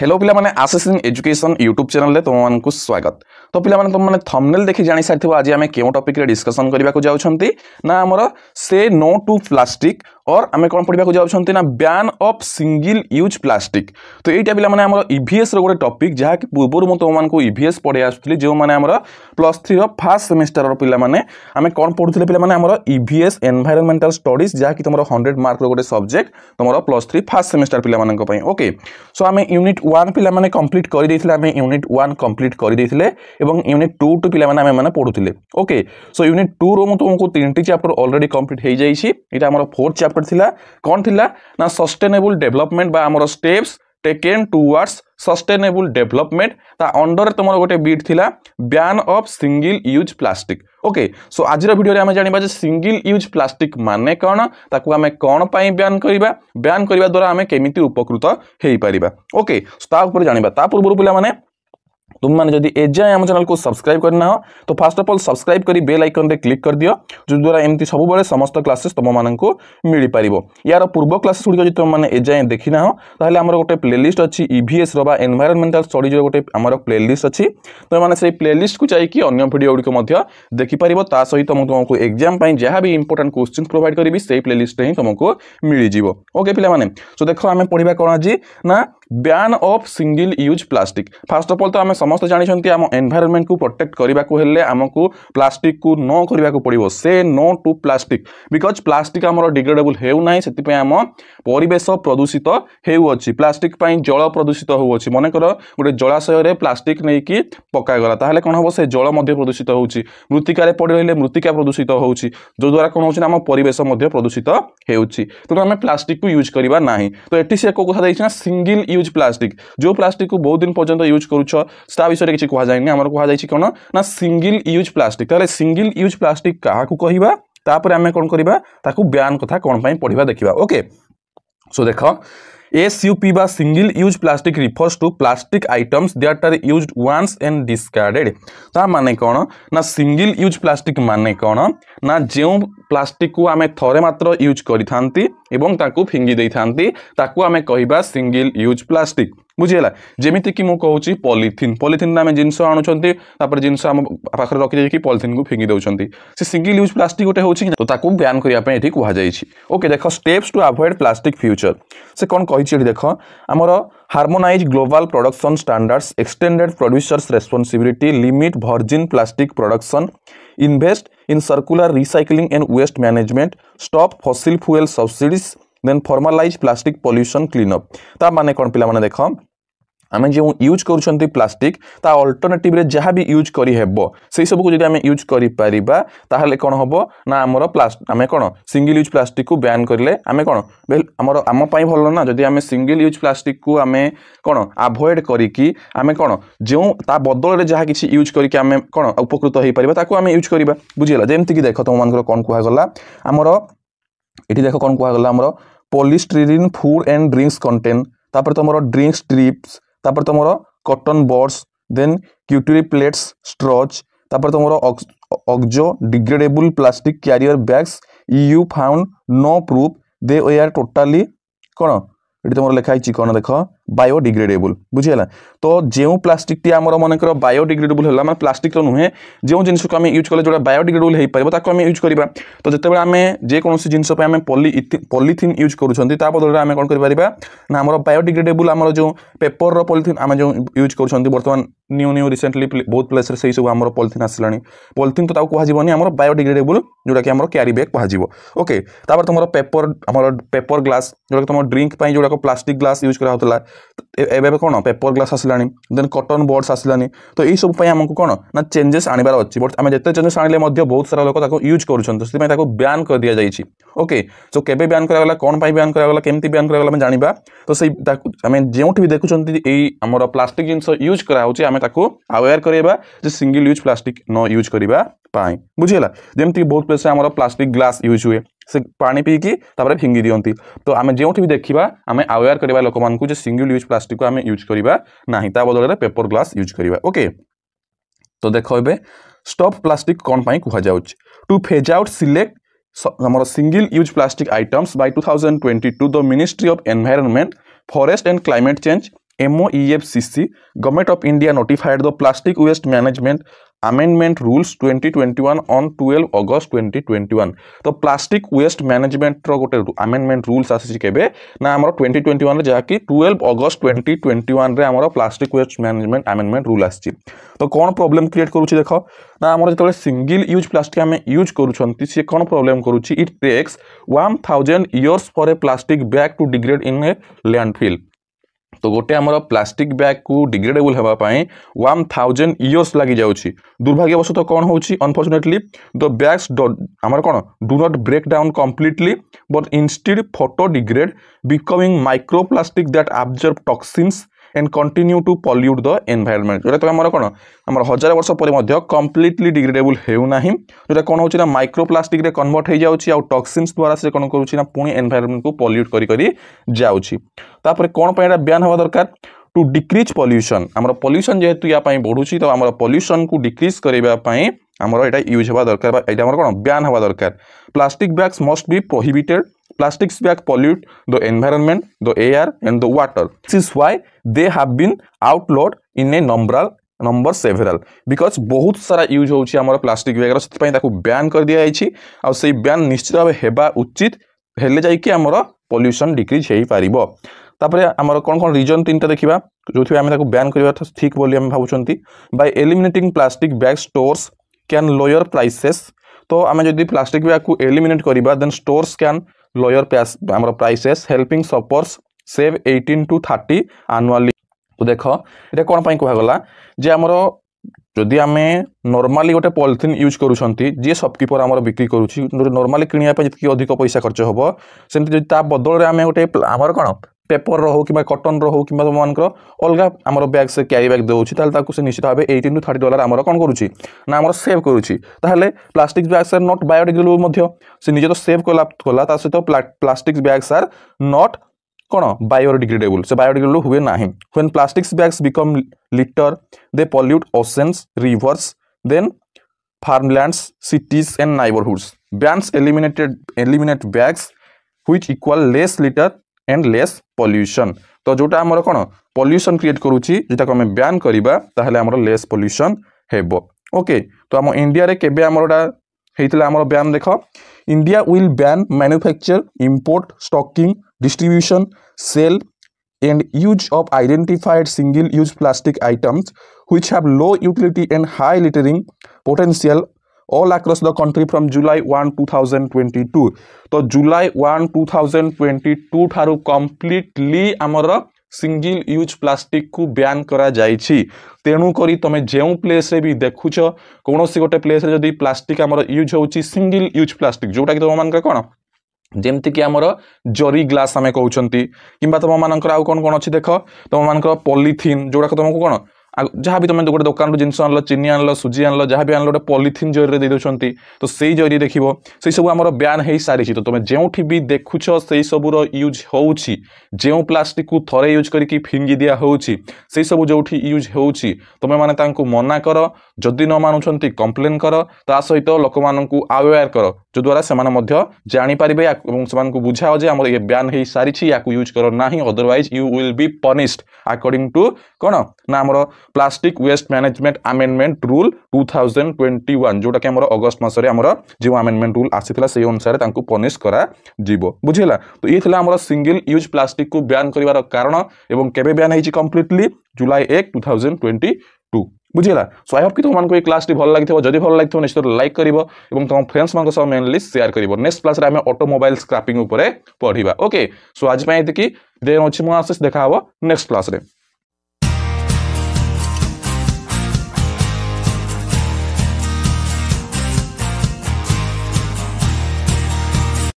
Hello पिला माने आसेसिंग education YouTube channel तुम स्वागत तो पिला माने तुम माने थंबनेल देखि जानि सारी आज केओ टॉपिक रे डिस्कशन करबा को जाऊँगी ना आमर से नो टू प्लास्टिक और आम कौन पढ़ा जाऊँगी ना ban of single use plastic तो एटा पिला माने यहाँ ईवीएस e रो गो टॉपिक जहा कि पूर्व मुझे तुमको ईवीएस पढ़े आस्थले जे माने आम प्लस 3 रो फर्स्ट सेमेस्टर रो पिला माने पे कोन कौन पिला माने आम ईवीएस एनवायरमेंटल स्टडीज जहा कि तुमरो 100 मार्क रो गो सब्जेक्ट तुमरो प्लस 3 फर्स्ट सेमेस्टर पिला मानन को पई ओके सो आम यूनिट ওয়ান পিলা মানে কমপ্লিট করে দিয়েছিলে আমি ইউনিট ওয়ান কমপ্লিট করে দিয়েছিলে এবং ইউনিট টু টু পিলা মানে আমি মানে পড়ুলে ওকে সো ইউনিট টু রু তোমাকে তিনটি চ্যাপ্টার অলরেডি কমপ্লিট হয়ে যাইছি এটা আমার ফোর্থ চ্যাপ্টার লা কন লা না সস্টেনেবল ডেভেলপমেন্ট বা আমার steps taken towards sustainable development তা অন্ডরে তোমার গোটে বিট লা ban of single use plastic okay so আজির ভিডিওরে আমি জাঁয়া যে সিঙ্গল ইউজ প্লাস্টিক মানে কণ তাকে আমি কণ পাই ব্যান করা ব্যান করা দ্বারা আমি কেমিতি উপকৃত হয়ে পারা ওকে তা উপরে জাঁয়া তা পূর্ব পিলা মানে तुम मैंने जदि एजाएं आम चैनल को सब्सक्राइब करना हो तो फास्ट अफ अल सब्सक्राइब कर बेल आइकन में क्लिक कर दियो जो द्वारा एमती सब समस्त क्लासेस तुम मानक मिल पार यार पूर्व क्लासेस गुड़िक जो तुम मैंने एजाएं हो e तो आम गोटे प्लेलीस्ट अच्छी इभीएस रा एनभारमेंटाल स्टडीज गोटे आमर प्लेलीस्ट अच्छी तुम्हें से प्लेलीस्ट को जाकि अगर भिड गुड़ी देखिपर ता सहित मुझे तुमको एक्जाम जहाँ भी इंपोर्टां क्वेश्चन प्रोभाइड करी से प्लेलीस्ट हिं तुमको मिल ओके पे सो देख आम पढ़ा कौन आज ना ban of single use plastic first of all तो आम ସମସ୍ତେ ଜାଣିଛନ୍ତି ଆମ ଏନ୍ଭାଇରନମେଣ୍ଟକୁ ପ୍ରୋଟେକ୍ଟ କରିବାକୁ ହେଲେ ଆମକୁ ପ୍ଲାଷ୍ଟିକ୍କୁ ନ କରିବାକୁ ପଡ଼ିବ ସେ no to plastic because plastic ଆମର ଡିଗ୍ରେଡେବୁଲ୍ ହେଉନାହିଁ ସେଥିପାଇଁ ଆମ ପରିବେଶ ପ୍ରଦୂଷିତ ହେଉଅଛି ପ୍ଲାଷ୍ଟିକ୍ ପାଇଁ ଜଳ ପ୍ରଦୂଷିତ ହେଉଅଛି ମନେକର ଗୋଟେ ଜଳାଶୟରେ ପ୍ଲାଷ୍ଟିକ୍ ନେଇକି ପକାଗଲା ତାହେଲେ କ'ଣ ହେବ ସେ ଜଳ ମଧ୍ୟ ପ୍ରଦୂଷିତ ହେଉଛି ମୃତ୍ତିକାରେ ପଡ଼ି ରହିଲେ ମୃତ୍ତିକା ପ୍ରଦୂଷିତ ହେଉଛି ଯେଉଁଦ୍ୱାରା କ'ଣ ହେଉଛି ନା ଆମ ପରିବେଶ ମଧ୍ୟ ପ୍ରଦୂଷିତ ହେଉଛି ତେଣୁ ଆମେ ପ୍ଲାଷ୍ଟିକ୍କୁ ୟୁଜ୍ କରିବା ନାହିଁ ତ ଏଠି ସେ କେଉଁ କଥା ଦେଇଛି ନା ସିଙ୍ଗିଲ୍ ୟୁଜ୍ ପ୍ଲାଷ୍ଟିକ୍ ଯେଉଁ ପ୍ଲାଷ୍ଟିକ୍କୁ ବହୁତ ଦିନ ପର୍ଯ୍ୟନ୍ତ ୟୁଜ୍ କରୁଛ ତା ବିଷୟରେ କିଛି କୁହାଯାଇନି जाए କୁହାଯାଇଛି କ'ଣ ନା ସିଙ୍ଗିଲ୍ ୟୁଜ୍ ପ୍ଲାଷ୍ଟିକ୍ ତାହେଲେ ସିଙ୍ଗିଲ୍ ୟୁଜ୍ ପ୍ଲାଷ୍ଟିକ୍ କାହାକୁ କହିବା आम कौन करवा ब्यान कथा कौन କଥା କ'ଣ ପାଇଁ ପଢ଼ିବା ଦେଖିବା ଓକେ ସୋ ଦେଖ बा single use plastic refers to plastic items that are use once and discarded ता माने कौन ना सिंगल यूज प्लास्टिक माने कौन ना जो प्लास्टिक को आम थे मात्र यूज करिथांती फिंगी दे था कह सिंगल यूज प्लास्टिक ବୁଝିହେଲା ଯେମିତିକି ମୁଁ କହୁଛି ପଲିଥିନ୍ ପଲିଥିନ୍ ଆମେ ଜିନିଷ ଆଣୁଛନ୍ତି ତାପରେ ଜିନିଷ ଆମ ପାଖରେ ରଖିଯାଇକି ପଲିଥିନ୍କୁ ଫିଙ୍ଗି ଦେଉଛନ୍ତି ସେ ସିଙ୍ଗିଲ୍ ୟୁଜ୍ ପ୍ଲାଷ୍ଟିକ୍ ଗୋଟେ ହେଉଛି ତ ତାକୁ ବ୍ୟାନ୍ କରିବା ପାଇଁ ଏଠି କୁହାଯାଇଛି ଓକେ ଦେଖ steps to avoid plastic future ସେ କ'ଣ କହିଛି ଏଠି ଦେଖ ଆମର harmonise global production standards extended producers responsibility limit virgin plastic production invest in circular recycling and waste management stop fossil fuel subsidies then formalise plastic pollution clean up ତା ମାନେ କ'ଣ ପିଲାମାନେ ଦେଖ ଆମେ ଯେଉଁ ୟୁଜ୍ କରୁଛନ୍ତି ପ୍ଲାଷ୍ଟିକ୍ ତା ଅଲ୍ଟରନେଟିଭ୍ରେ ଯାହା ବି ୟୁଜ୍ କରିହେବ ସେହିସବୁକୁ ଯଦି ଆମେ ୟୁଜ୍ କରିପାରିବା ତାହେଲେ କ'ଣ ହେବ ନା ଆମର ପ୍ଲାଷ୍ଟ ଆମେ କ'ଣ ସିଙ୍ଗିଲ୍ ୟୁଜ୍ ପ୍ଲାଷ୍ଟିକ୍କୁ ବ୍ୟାନ୍ କରିଲେ ଆମେ କ'ଣ ଆମର ଆମ ପାଇଁ ଭଲ ନା ଯଦି ଆମେ ସିଙ୍ଗିଲ୍ ୟୁଜ୍ ପ୍ଲାଷ୍ଟିକ୍କୁ ଆମେ କ'ଣ ଆଭଏଡ଼୍ କରିକି ଆମେ କ'ଣ ଯେଉଁ ତା ବଦଳରେ ଯାହା କିଛି ୟୁଜ୍ କରିକି ଆମେ କ'ଣ ଉପକୃତ ହୋଇପାରିବା ତାକୁ ଆମେ ୟୁଜ୍ କରିବା ବୁଝିଗଲା ଯେମିତିକି ଦେଖ ତୁମମାନଙ୍କର କ'ଣ କୁହାଗଲା ଆମର ଏଠି ଦେଖ କ'ଣ କୁହାଗଲା ଆମର polystyrene food and drinks content ତାପରେ ତୁମର ଡ୍ରିଙ୍କସ୍ ଟ୍ରିପ୍ସ ତାପରେ ତୁମର cotton buds then cutlery plates straw ତାପରେ ତୁମର oxo degradable plastic carrier bags you found no proof they way are totally କ'ଣ ଏଠି ତୁମର ଲେଖା ହେଇଛି କ'ଣ ଦେଖ বায়োডিগ্রেডেবল বুঝিগলা তো যে প্লাষ্টিকটি আমার মনেকর বায়োডিগ্রেডেবল হল মানে প্লাষ্টিকর নুহে যে জিনিসকে আমি ইউজ কলে যেটা বায়োডিগ্রেডেবল হয়েপার তাকে আমি ইউজ করা তো যেতবে আমি যেকোন জিনিস আমি পলি পলিথিন ইউজ করছেন তা বদলে আমি কম করে না আমার বায়োডিগ্রেডেবল আমার যে পেপর পলিথিন আমি যে ইউজ করছেন বর্তমান নিউ নিউ রিসেন্টলি বহুত প্লেসরে সেই সব আমার পলিথিন আসলা পলিথিন তো তাকে কুহযনি আমার বায়োডিগ্রেডেবল যেটা কি আমার ক্যারি ব্যাগ কুহযিব ওকে তাপরে তোমার পেপর আমার পেপর গ্লাস যেটা তোমার ড্রিঙ্ক পাই যেটা প্লাষ্টিক গ্লাস ইউজ করা হতলা ଏବେ କ'ଣ ପେପର୍ ଗ୍ଲାସ୍ ଆସିଲାଣି ଦେନ୍ କଟନ୍ ବୋର୍ଡସ୍ ଆସିଲାଣି ତ ଏଇସବୁ ପାଇଁ ଆମକୁ କ'ଣ ନା ଚେଞ୍ଜେସ୍ ଆଣିବାର ଅଛି ବଟ୍ ଆମେ ଯେତେ ଚେଞ୍ଜେସ୍ ଆଣିଲେ ମଧ୍ୟ ବହୁତ ସାରା ଲୋକ ତାକୁ ୟୁଜ୍ କରୁଛନ୍ତି ସେଥିପାଇଁ ତାକୁ ବ୍ୟାନ୍ କରିଦିଆଯାଇଛି ଓକେ ସୋ କେବେ ବ୍ୟାନ୍ କରାଗଲା କ'ଣ ପାଇଁ ବ୍ୟାନ୍ କରାଗଲା କେମିତି ବ୍ୟାନ୍ କରାଗଲା ଆମେ ଜାଣିବା ତ ସେଇ ତାକୁ ଆମେ ଯେଉଁଠି ବି ଦେଖୁଛନ୍ତି ଏଇ ଆମର ପ୍ଲାଷ୍ଟିକ୍ ଜିନିଷ ୟୁଜ୍ କରାହେଉଛି ଆମେ ତାକୁ ଆୱେର୍ କରାଇବା ଯେ ସିଙ୍ଗିଲ୍ ୟୁଜ୍ ପ୍ଲାଷ୍ଟିକ୍ ନ ୟୁଜ୍ କରିବା ପାଇଁ ବୁଝିହେଲା ଯେମିତି ବହୁତ ପ୍ଲେସ୍ରେ ଆମର ପ୍ଲାଷ୍ଟିକ୍ ଗ୍ଲାସ୍ ୟୁଜ୍ ହୁଏ ସେ ପାଣି ପିଇକି ତାପରେ ଫିଙ୍ଗି ଦିଅନ୍ତି ତ ଆମେ ଯେଉଁଠି ବି ଦେଖିବା ଆମେ ଆୱେୟାର କରିବା ଲୋକମାନଙ୍କୁ ଯେ ସିଙ୍ଗଲ ୟୁଜ୍ ପ୍ଲାଷ୍ଟିକ୍କୁ ଆମେ ୟୁଜ୍ କରିବା ନାହିଁ ତା ବଦଳରେ ପେପର୍ ଗ୍ଲାସ୍ ୟୁଜ୍ କରିବା ଓକେ ତ ଦେଖ ଏବେ ଷ୍ଟପ୍ ପ୍ଲାଷ୍ଟିକ୍ କ'ଣ ପାଇଁ କୁହାଯାଉଛି ଟୁ ଫେଜ୍ ଆଉଟ୍ ସିଲେକ୍ଟ ଆମର single use plastic items by two thousand twenty two the ministry of environment forest and climate change MOEFCC, Government of India notified the Plastic Waste Management amendment rules 2021 on 12 august 2021 तो plastic waste management रो गोटे amendment rules आसी केबे ना हमर 2021 रे जाकी 12 अगस्त 2021 रे हमर plastic waste management amendment rule आसी तो कोन प्रॉब्लम क्रिएट करूची देखो ना हमर जतले सिंगल यूज प्लास्टिक हमें यूज करूछंती से कोन प्रॉब्लम करूची it takes 1000 years for a plastic bag to degrade in a landfill তো ଗୋଟେ ଆମର ପ୍ଲାଷ୍ଟିକ୍ ବ୍ୟାଗ୍କୁ ଡିଗ୍ରେଡେବୁଲ୍ ହେବା ପାଇଁ ୱାନ୍ ଥାଉଜେଣ୍ଡ ଇୟର୍ସ ଲାଗିଯାଉଛି ଦୁର୍ଭାଗ୍ୟବଶତଃ କ'ଣ ହେଉଛି ଅନଫର୍ଚୁନେଟଲି ଦ ବ୍ୟାଗ୍ସ ଆମର କ'ଣ do not break down completely but instead photo degrade becoming micro plastic that absorb toxins and continue to pollute the environment ଯେଉଁଟାକି ଆମର କ'ଣ ଆମର ହଜାର ବର୍ଷ ପରେ ମଧ୍ୟ କମ୍ପ୍ଲିଟଲି ଡିଗ୍ରେଡେବୁଲ୍ ହେଉନାହିଁ ଯେଉଁଟା କ'ଣ ହେଉଛି ନା ମାଇକ୍ରୋପ୍ଲାଷ୍ଟିକ୍ରେ କନଭର୍ଟ ହୋଇଯାଉଛି ଆଉ ଟକ୍ସିନ୍ସ ଦ୍ୱାରା ସେ କ'ଣ କରୁଛି ନା ପୁଣି ଏନ୍ଭାଇରନମେଣ୍ଟକୁ ପଲ୍ୟୁଟ୍ କରି କରି ଯାଉଛି ତାପରେ କ'ଣ ପାଇଁ ଏଇଟା ବ୍ୟାନ୍ ହେବା ଦରକାର টু ডিক্রিজ পল্যুশন আমার পল্যুশন যেহেতু ইয়া বড়ুছি তো আমার পল্যুশন কু ডিক্রিজ করা ଆମର ଏଇଟା ୟୁଜ୍ ହେବା ଦରକାର ବା ଏଇଟା ଆମର କ'ଣ ବ୍ୟାନ୍ ହେବା ଦରକାର plastic bags must be prohibited plastics back pollute the environment, the air and the water. This is why they have been outlawed in a number number several because ବହୁତ ସାରା ୟୁଜ୍ ହେଉଛି ଆମର ପ୍ଲାଷ୍ଟିକ୍ ବ୍ୟାଗ୍ର ସେଥିପାଇଁ ତାକୁ ban କରିଦିଆଯାଇଛି ଆଉ ସେଇ ban ନିଶ୍ଚିତ ଭାବେ ହେବା ଉଚିତ ହେଲେ ଯାଇକି ଆମର ପଲ୍ୟୁସନ୍ ଡିକ୍ରିଜ୍ ହୋଇପାରିବ ତାପରେ ଆମର କ'ଣ କ'ଣ ରିଜନ୍ ତିନିଟା ଦେଖିବା ଯେଉଁଥିପାଇଁ ଆମେ ତାକୁ ବ୍ୟାନ୍ କରିବା ଠିକ୍ ବୋଲି ଆମେ ଭାବୁଛନ୍ତି by eliminating plastic bag stores can lower prices ତ ଆମେ ଯଦି ପ୍ଲାଷ୍ଟିକ୍ ବ୍ୟାଗ୍କୁ ଏଲିମିନେଟ୍ କରିବା ଦେନ୍ ଷ୍ଟୋର୍ସ କ୍ୟାନ୍ ଲୋୟର ଆମର prices helping shoppers save eighteen to thirty annually ଦେଖ ଏଇଟା କ'ଣ ପାଇଁ କୁହାଗଲା ଯେ ଆମର ଯଦି ଆମେ ନର୍ମାଲି ଗୋଟେ ପଲିଥିନ୍ ୟୁଜ୍ କରୁଛନ୍ତି ଯିଏ ସପ୍କିପର ଆମର ବିକ୍ରି କରୁଛି ନର୍ମାଲି କିଣିବା ପାଇଁ ଯେତିକି ଅଧିକ ପଇସା ଖର୍ଚ୍ଚ ହେବ ସେମିତି ଯଦି ତା ବଦଳରେ ଆମେ ଗୋଟେ ଆମର କ'ଣ পেপর রো কিংবা কটন রো কিংবা তোমার অলগা আমার ব্যাগ সে ক্যারি ব্যাগ দেওয়া তাহলে তাকে সে নিশ্চিত ভাবে এইটিন টু থার্টি ডলার আমার কম করুছি না আমার সেভ করুছি তাহলে plastic bag are not biodegradable মধ্য সে নিজে তো সেভ কলা কলা তা সহ প্লাস্টিক ব্যাগ সার নট কোণ বায়োডিগ্রেডেবল সে বায়োডিগ্রেডেবল হুয়ে না when plastics bags become litter they pollute oceans rivers then farmlands cities and neighbourhoods bans eliminated eliminate bags which equal less litter and less pollution ତ ଯେଉଁଟା ଆମର କ'ଣ pollution create କରୁଛି ଯେଉଁଟାକୁ ଆମେ ବ୍ୟାନ୍ କରିବା ତାହେଲେ ଆମର ଲେସ୍ ପଲ୍ୟୁସନ୍ ହେବ ଓକେ ତ ଆମ ଇଣ୍ଡିଆରେ କେବେ ଆମର ଏଇଟା ହେଇଥିଲା ଆମର ବ୍ୟାନ୍ ଦେଖ India will ban manufacture import stocking distribution sale and use of identified single-use plastic items which have low utility and high littering potential all across the country from July 1, 2022. তো July one two thousand twenty two ଠାରୁ completely ଆମର single use ପ୍ଲାଷ୍ଟିକ୍କୁ ban କରାଯାଇଛି ତେଣୁକରି ତୁମେ ଯେଉଁ ପ୍ଲେସ୍ରେ ବି ଦେଖୁଛ କୌଣସି ଗୋଟେ ପ୍ଲେସ୍ରେ ଯଦି ପ୍ଲାଷ୍ଟିକ୍ ଆମର ୟୁଜ୍ ହେଉଛି ସିଙ୍ଗିଲ୍ ୟୁଜ୍ ପ୍ଲାଷ୍ଟିକ୍ ଯେଉଁଟାକି ତୁମମାନଙ୍କର କ'ଣ ଯେମିତିକି ଆମର ଜରି ଗ୍ଲାସ୍ ଆମେ କହୁଛନ୍ତି କିମ୍ବା ତୁମମାନଙ୍କର ଆଉ କ'ଣ କ'ଣ ଅଛି ଦେଖ ତୁମମାନଙ୍କର ପଲିଥିନ୍ ଯେଉଁଟାକ ତୁମକୁ କ'ଣ ଯାହା ବି ତୁମେ ଗୋଟେ ଦୋକାନରୁ ଜିନିଷ ଆଣିଲ ଚିନି ଆଣିଲ ସୁଜି ଆଣିଲ ଯାହା ବି ଆଣିଲ ଗୋଟେ ପଲିଥିନ୍ ଜରିରେ ଦେଇ ଦେଉଛନ୍ତି ତ ସେଇ ଜରି ଦେଖିବ ସେଇସବୁ ଆମର ବ୍ୟାନ୍ ହେଇସାରିଛି ତ ତୁମେ ଯେଉଁଠି ବି ଦେଖୁଛ ସେଇସବୁର ୟୁଜ୍ ହେଉଛି ଯେଉଁ ପ୍ଲାଷ୍ଟିକକୁ ଥରେ ୟୁଜ୍ କରିକି ଫିଙ୍ଗି ଦିଆ ହେଉଛି ସେଇସବୁ ଯେଉଁଠି ୟୁଜ୍ ହେଉଛି ତୁମେମାନେ ତାଙ୍କୁ ମନା କର ଯଦି ନ ମାନୁଛନ୍ତି କମ୍ପ୍ଲେନ୍ କର ତା ସହିତ ଲୋକମାନଙ୍କୁ ଆୱେୟାର କର जो द्वारा से जापर से बुझाओ जम ये ब्यान हो सारी या यूज करना ना otherwise you will be punished according to कौन ना आम plastic waste management amendment rule two thousand twenty one जोटा कि अगस्ट मस रहा जो आमेडमेंट रूल आई अनुसार पनिश कर बुझेगा तो ये आम सिंगल यूज प्लास्टिक को ब्यान करार कारण और केवे ब्यान हो कम्प्लीटली जुलाई एक टू थाउजेंड ट्वेंटी टू বুঝিলা সো আই হোপ কি তোমাকে এই ক্লাসটি ভাল লাগিথিব যদি ভাল লাগিথিব নিশ্চিত লাইক করিব এবং তোমার ফ্রেন্ডস মান সহ মেনলি সেয়ার করিব নেক্সট ক্লাসে আমি অটোমোবাইল স্ক্রাপিং উপরে পড়া ওকে সো আজ এতিকি দেন অছি মু আশিস দেখা হব নেক্সট ক্লাসে